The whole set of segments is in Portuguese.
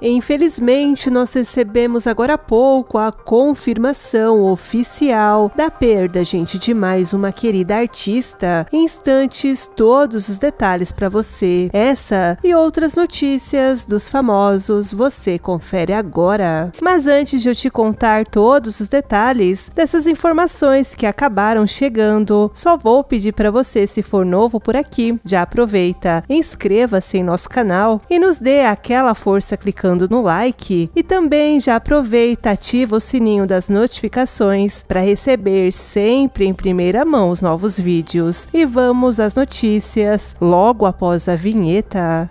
Infelizmente, nós recebemos agora há pouco a confirmação oficial da perda, gente, de mais uma querida artista. Em instantes, todos os detalhes para você. Essa e outras notícias dos famosos você confere agora. Mas antes de eu te contar todos os detalhes dessas informações que acabaram chegando, só vou pedir para você, se for novo por aqui, já aproveita, inscreva-se em nosso canal e nos dê aquela força clicando clicando no like e também já aproveita, ativa o sininho das notificações para receber sempre em primeira mão os novos vídeos. E vamos às notícias logo após a vinheta.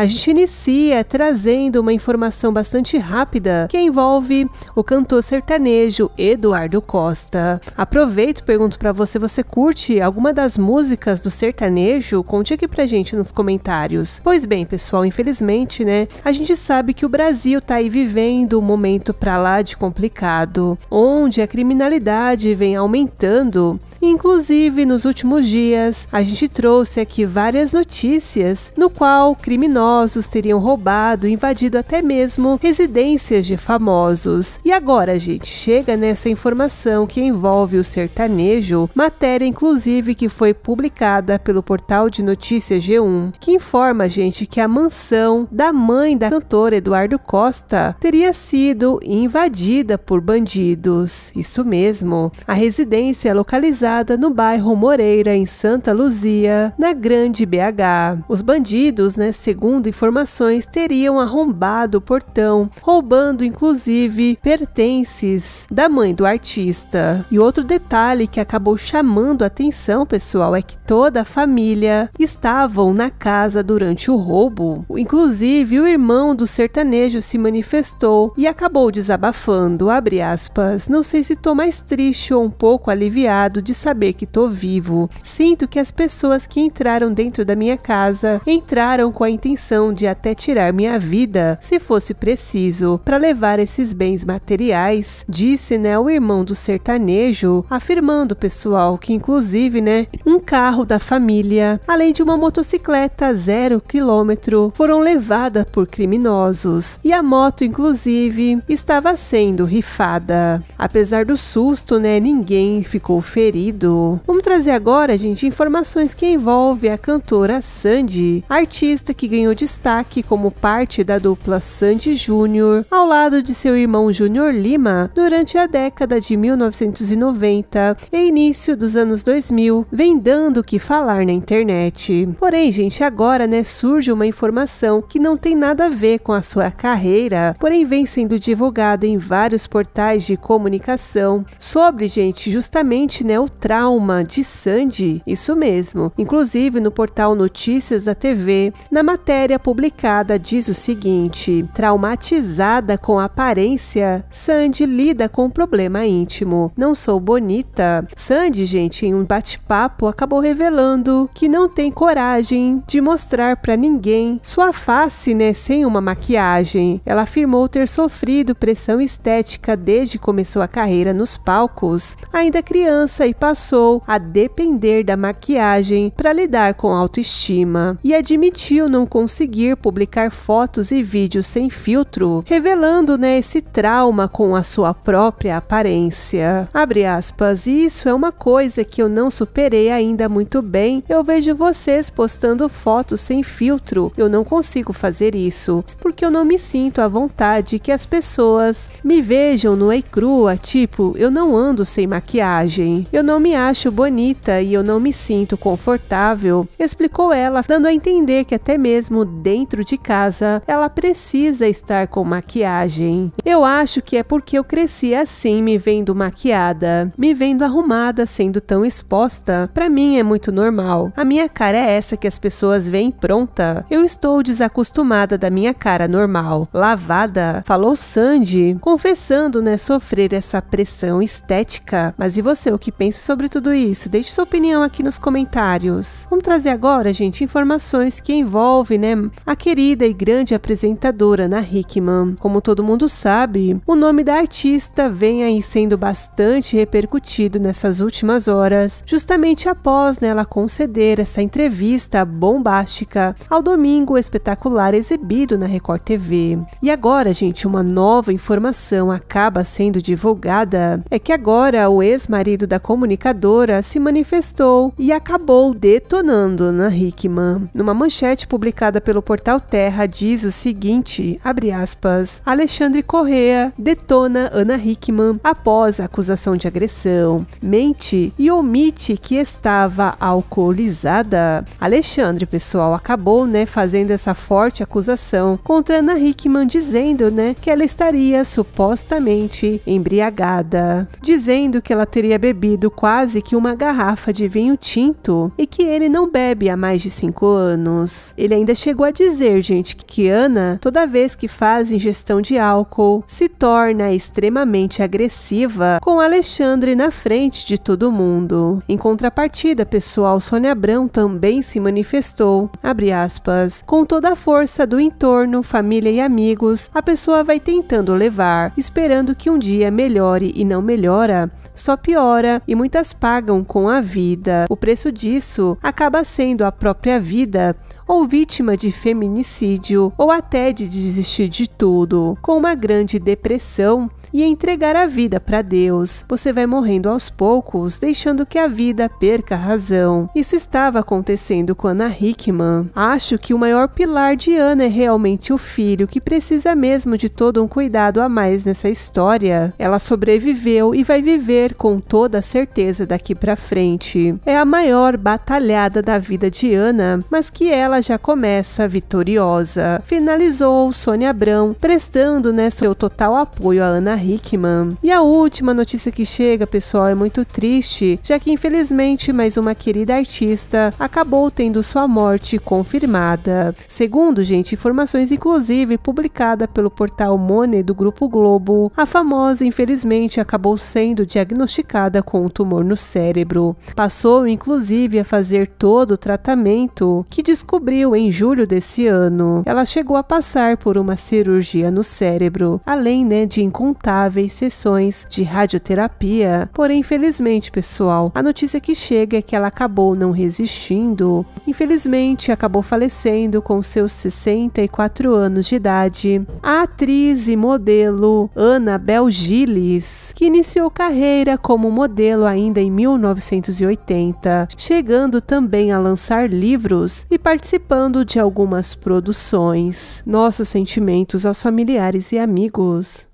A gente inicia trazendo uma informação bastante rápida que envolve o cantor sertanejo Eduardo Costa. Aproveito e pergunto para você, você curte alguma das músicas do sertanejo? Conte aqui pra gente nos comentários. Pois bem, pessoal, infelizmente, né, a gente sabe que o Brasil tá aí vivendo um momento pra lá de complicado, onde a criminalidade vem aumentando Inclusive, nos últimos dias, a gente trouxe aqui várias notícias no qual criminosos teriam roubado, invadido até mesmo residências de famosos. E agora, gente, chega nessa informação que envolve o sertanejo, matéria inclusive que foi publicada pelo portal de notícias G1, que informa a gente que a mansão da mãe da cantora Eduardo Costa teria sido invadida por bandidos. Isso mesmo. A residência é localizada localizada no bairro Moreira, em Santa Luzia, na Grande BH. Os bandidos, né, segundo informações, teriam arrombado o portão, roubando inclusive pertences da mãe do artista. E outro detalhe que acabou chamando a atenção, pessoal, é que toda a família estavam na casa durante o roubo. Inclusive, o irmão do sertanejo se manifestou e acabou desabafando, abre aspas, não sei se tô mais triste ou um pouco aliviado de saber que tô vivo. Sinto que as pessoas que entraram dentro da minha casa entraram com a intenção de até tirar minha vida, se fosse preciso, para levar esses bens materiais, disse, né, o irmão do sertanejo, afirmando, pessoal, que inclusive, né, um carro da família, além de uma motocicleta zero quilômetro, foram levadas por criminosos e a moto, inclusive, estava sendo rifada. Apesar do susto, né, ninguém ficou ferido ouvido. Vamos trazer agora, gente, informações que envolvem a cantora Sandy, artista que ganhou destaque como parte da dupla Sandy Júnior, ao lado de seu irmão Júnior Lima, durante a década de 1990 e início dos anos 2000, vem dando o que falar na internet. Porém, gente, agora, né, surge uma informação que não tem nada a ver com a sua carreira, porém vem sendo divulgada em vários portais de comunicação sobre, gente, justamente, né, o trauma de Sandy? Isso mesmo. Inclusive, no portal Notícias da TV, na matéria publicada, diz o seguinte: traumatizada com a aparência, Sandy lida com um problema íntimo. Não sou bonita. Sandy, gente, em um bate-papo, acabou revelando que não tem coragem de mostrar para ninguém sua face, né, sem uma maquiagem. Ela afirmou ter sofrido pressão estética desde que começou a carreira nos palcos. Ainda criança e passou passou a depender da maquiagem para lidar com autoestima e admitiu não conseguir publicar fotos e vídeos sem filtro, revelando né, esse trauma com a sua própria aparência. Abre aspas, isso é uma coisa que eu não superei ainda muito bem. Eu vejo vocês postando fotos sem filtro. Eu não consigo fazer isso, porque eu não me sinto à vontade que as pessoas me vejam no e crua, tipo, eu não ando sem maquiagem. Eu não me acho bonita e eu não me sinto confortável, explicou ela, dando a entender que até mesmo dentro de casa ela precisa estar com maquiagem. Eu acho que é porque eu cresci assim, me vendo maquiada, me vendo arrumada, sendo tão exposta. Para mim é muito normal. A minha cara é essa que as pessoas veem pronta. Eu estou desacostumada da minha cara normal, lavada, falou Sandy, confessando né sofrer essa pressão estética. Mas e você, o que pensa sobre tudo isso? Deixe sua opinião aqui nos comentários. Vamos trazer agora, gente, informações que envolvem, né, a querida e grande apresentadora Ana Hickman. Como todo mundo sabe, o nome da artista vem aí sendo bastante repercutido nessas últimas horas, justamente após né, ela conceder essa entrevista bombástica ao domingo espetacular exibido na Record TV. E agora, gente, uma nova informação acaba sendo divulgada: é que agora o ex-marido da comunidade comunicadora se manifestou e acabou detonando Ana Hickman. Numa manchete publicada pelo portal Terra diz o seguinte, aspas, Alexandre Correa detona Ana Hickman após a acusação de agressão, mente e omite que estava alcoolizada. Alexandre, pessoal, acabou, né, fazendo essa forte acusação contra Ana Hickman dizendo, né, que ela estaria supostamente embriagada, dizendo que ela teria bebido quase que uma garrafa de vinho tinto e que ele não bebe há mais de 5 anos. Ele ainda chegou a dizer, gente, que Ana, toda vez que faz ingestão de álcool, se torna extremamente agressiva, com Alexandre na frente de todo mundo. Em contrapartida, pessoal, Sônia Abrão também se manifestou, aspas, com toda a força do entorno, família e amigos, a pessoa vai tentando levar, esperando que um dia melhore e não melhora, só piora e muito" muitas pagam com a vida. O preço disso acaba sendo a própria vida, ou vítima de feminicídio ou até de desistir de tudo, com uma grande depressão e entregar a vida para Deus. Você vai morrendo aos poucos, deixando que a vida perca a razão. Isso estava acontecendo com Ana Hickman. Acho que o maior pilar de Ana é realmente o filho, que precisa mesmo de todo um cuidado a mais nessa história. Ela sobreviveu e vai viver com toda a certeza daqui para frente. É a maior batalhada da vida de Ana, mas que ela já começa vitoriosa. Finalizou Sônia Abrão, prestando né, seu total apoio a Ana Hickman. E a última notícia que chega, pessoal, é muito triste, já que infelizmente mais uma querida artista acabou tendo sua morte confirmada. Segundo, gente, informações inclusive publicada pelo portal Money do Grupo Globo, a famosa infelizmente acabou sendo diagnosticada com um tumor no cérebro. Passou inclusive a fazer todo o tratamento que descobriu descobriu em julho desse ano. Ela chegou a passar por uma cirurgia no cérebro, além né, de incontáveis sessões de radioterapia. Porém, infelizmente, pessoal, a notícia que chega é que ela acabou não resistindo. Infelizmente, acabou falecendo com seus 64 anos de idade. A atriz e modelo Annabel Gilles, que iniciou carreira como modelo ainda em 1980, chegando também a lançar livros e participar participando de algumas produções. Nossos sentimentos aos familiares e amigos.